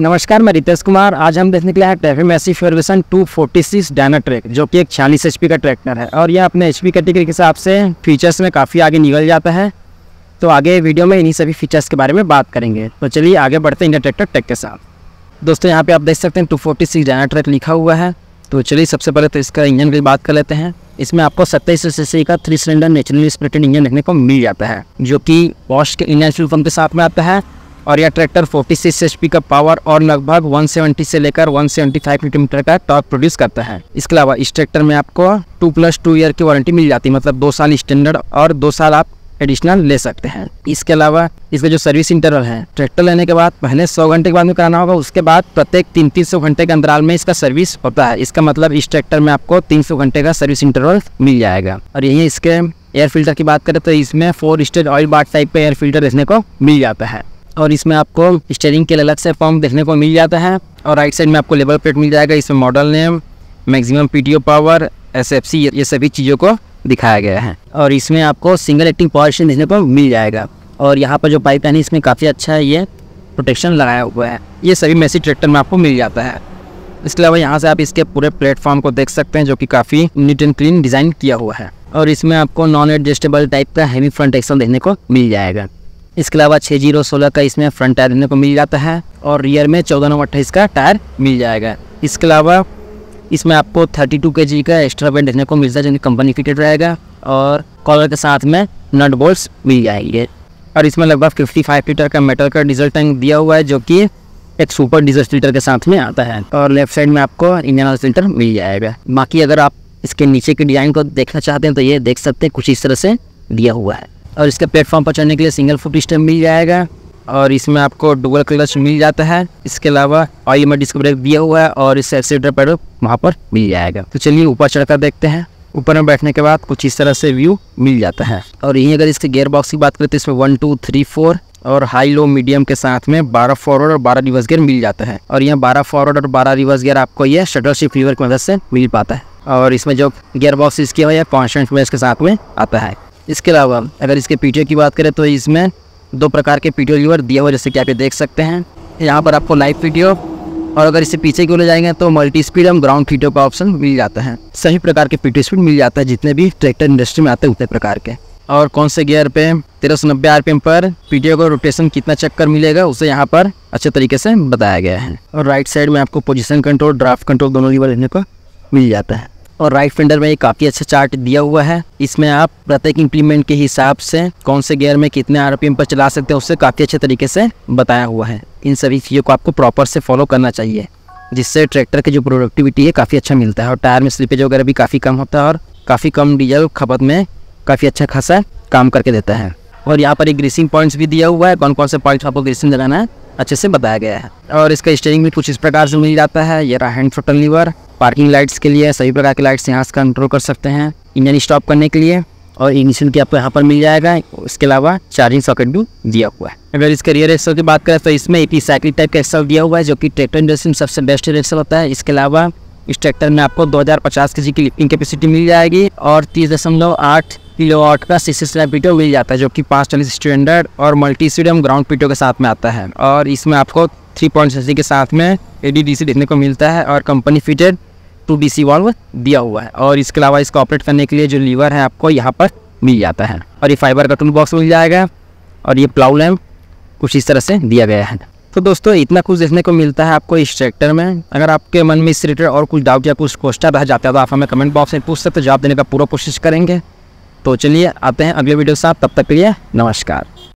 नमस्कार मैं रितेश कुमार आज हम देखने के लिए traffic Massey Ferguson 246 Dynatrack जो कि एक छियालीस एच का ट्रैक्टर है और यह अपने एच कैटेगरी के हिसाब से फीचर्स में काफ़ी आगे निकल जाता है तो आगे वीडियो में इन्हीं सभी फीचर्स के बारे में बात करेंगे तो चलिए आगे बढ़ते हैं इंडिया ट्रैक्टर ट्रैक के साथ दोस्तों यहाँ पर आप देख सकते हैं two forty six Dynatrack लिखा हुआ है तो चलिए सबसे पहले तो इसका इंजन की बात कर लेते हैं इसमें आपको सत्ताईस सौ सी का three cylinder natural splitted engine देखने को मिल जाता है जो कि वॉश के इंजन फ्यूल पंप के साथ में आता है और यह ट्रैक्टर 46 एचपी का पावर और लगभग 170 से लेकर 175 न्यूटन का टॉर्क प्रोड्यूस करता है इसके अलावा इस ट्रैक्टर में आपको टू प्लस टू ईयर की वारंटी मिल जाती है मतलब दो साल स्टैंडर्ड और दो साल आप एडिशनल ले सकते हैं इसके अलावा इसका जो सर्विस इंटरवल है ट्रैक्टर लेने के बाद पहले सौ घंटे के बाद में कराना होगा उसके बाद प्रत्येक तीन तीन सौ घंटे के अंतराल में इसका सर्विस होता है इसका मतलब इस ट्रैक्टर में आपको तीन सौ घंटे का सर्विस इंटरवल मिल जाएगा और यही इसके एयर फिल्टर की बात करें तो इसमें four stage oil bath type का एयर फिल्टर देखने को मिल जाता है और इसमें आपको स्टेयरिंग के लिए अलग से पंप देखने को मिल जाता है और राइट साइड में आपको लेबर प्लेट मिल जाएगा इसमें model name maximum PTO power SFC ये सभी चीज़ों को दिखाया गया है और इसमें आपको सिंगल एक्टिंग पावर स्टेशन देखने को मिल जाएगा और यहाँ पर जो पाइप लाइन है इसमें काफ़ी अच्छा है ये प्रोटेक्शन लगाया हुआ है ये सभी मेसी ट्रैक्टर में आपको मिल जाता है इसके अलावा यहाँ से आप इसके पूरे प्लेटफॉर्म को देख सकते हैं जो कि काफ़ी नीट एंड क्लीन डिज़ाइन किया हुआ है और इसमें आपको नॉन एडजस्टेबल टाइप का हैवी फ्रंट एक्सल देखने को मिल जाएगा इसके अलावा छः जीरो सोलह का इसमें फ्रंट टायर देखने को मिल जाता है और रियर में चौदह नौ अट्ठाईस का टायर मिल जाएगा इसके अलावा इसमें आपको 32 टू के जी का एक्स्ट्रा बैंड देखने को मिलता है जो कंपनी फिटेड रहेगा और कॉलर के साथ में नट बोल्ट मिल जाएंगे और इसमें लगभग 55 लीटर का मेटल का डीजल टैंक दिया हुआ है जो कि एक सुपर डीजल फिल्टर के साथ में आता है और लेफ्ट साइड में आपको इंडियन ऑयल फिल्टर मिल जाएगा बाकी अगर आप इसके नीचे के डिज़ाइन को देखना चाहते हैं तो ये देख सकते हैं कुछ इस तरह से दिया हुआ है और इसके प्लेटफॉर्म पर चढ़ने के लिए सिंगल फुट स्टेप मिल जाएगा और इसमें आपको डुबल क्लच मिल जाता है इसके अलावा आई एम डिस्क ब्रेक दिया हुआ है और इस एक्सीटर पैड वहाँ पर मिल जाएगा तो चलिए ऊपर चढ़कर देखते हैं ऊपर में बैठने के बाद कुछ इस तरह से व्यू मिल जाता है और यही अगर इसके गेयर बॉक्स की बात करें तो इसमें वन टू थ्री फोर और हाई लो मीडियम के साथ में 12 फॉरवर्ड और 12 रिवर्स गियर मिल जाता है और यहाँ 12 फॉरवर्ड और 12 रिवर्स गियर आपको ये शटर शिफ्ट लीवर की मदद से मिल पाता है और इसमें जो गियर बॉक्स इसकी हुआ है कॉन्स्टेंट में इसके साथ में आता है इसके अलावा अगर इसके पीछे की बात करें तो इसमें दो प्रकार के पीडियो व्यूअर दिया हुआ जैसे कि आप ये देख सकते हैं यहाँ पर आपको लाइव वीडियो और अगर इसे पीछे की ओर ले जाएंगे तो मल्टी स्पीड एवं ग्राउंड वीडियो का ऑप्शन मिल जाता है सही प्रकार के पीटी स्पीड मिल जाता है जितने भी ट्रैक्टर इंडस्ट्री में आते हैं उतने प्रकार के और कौन से गियर पे तेरह सौ नब्बे आर पर पीटीओ का रोटेशन कितना चक्कर मिलेगा उसे यहाँ पर अच्छे तरीके से बताया गया है और राइट साइड में आपको पोजिशन कंट्रोल ड्राफ्ट कंट्रोल दोनों लीवर लेने को मिल जाता है और राइट फेंडर में ये काफ़ी अच्छा चार्ट दिया हुआ है इसमें आप प्रत्येक इंप्लीमेंट के हिसाब से कौन से गियर में कितने आर पर चला सकते हैं उससे काफ़ी अच्छे तरीके से बताया हुआ है इन सभी चीज़ों को आपको प्रॉपर से फॉलो करना चाहिए जिससे ट्रैक्टर की जो प्रोडक्टिविटी है काफ़ी अच्छा मिलता है और टायर में स्लिपेज वगैरह भी काफ़ी कम होता है और काफ़ी कम डीजल खपत में काफ़ी अच्छा खासा काम करके देता है और यहाँ पर एक ग्रीसिंग पॉइंट्स भी दिया हुआ है कौन कौन से पॉइंट्स आपको ग्रीसिंग लगाना है अच्छे से बताया गया है और इसका स्टेयरिंग भी कुछ इस प्रकार से मिल जाता है ये रहा hand throttle lever parking lights के लिए सभी प्रकार के लाइट्स यहाँ से कंट्रोल कर सकते हैं इंजन स्टॉप करने के लिए और इग्निशन की आपको यहाँ पर मिल जाएगा उसके अलावा चार्जिंग सॉकेट भी दिया हुआ है अगर इसके रियर एक्सल की बात करें तो इसमें एक साइकिल टाइप का एक्सल दिया हुआ है जो कि ट्रैक्टर इंडस्ट्री में सबसे बेस्ट एक्सल होता है इसके अलावा इस ट्रैक्टर में आपको 2050 केजी की लिफ्टिंग कैपेसिटी मिल जाएगी और तीस दशमलव आठ किलो वाट का सी सी पीटो मिल जाता है जो कि पाँच चालीस स्टैंडर्ड और मल्टी स्टेडियम ग्राउंड पीटो के साथ में आता है और इसमें आपको थ्री पॉइंट के साथ में ए डी डी सी देखने को मिलता है और company fitted two D C valve दिया हुआ है और इसके अलावा इसको ऑपरेट करने के लिए जो लीवर है आपको यहाँ पर मिल जाता है और ये फाइबर का टूल बॉक्स मिल जाएगा और ये प्लाउ लैम्प कुछ इस तरह से दिया गया है तो दोस्तों इतना कुछ देखने को मिलता है आपको इस ट्रैक्टर में अगर आपके मन में इस रिलेटेड और कुछ डाउट या कुछ क्वेश्चन रह जाता है तो आप हमें कमेंट बॉक्स में पूछ सकते जवाब देने का पूरा कोशिश करेंगे तो चलिए आते हैं अगले वीडियो से साथ तब तक के लिए नमस्कार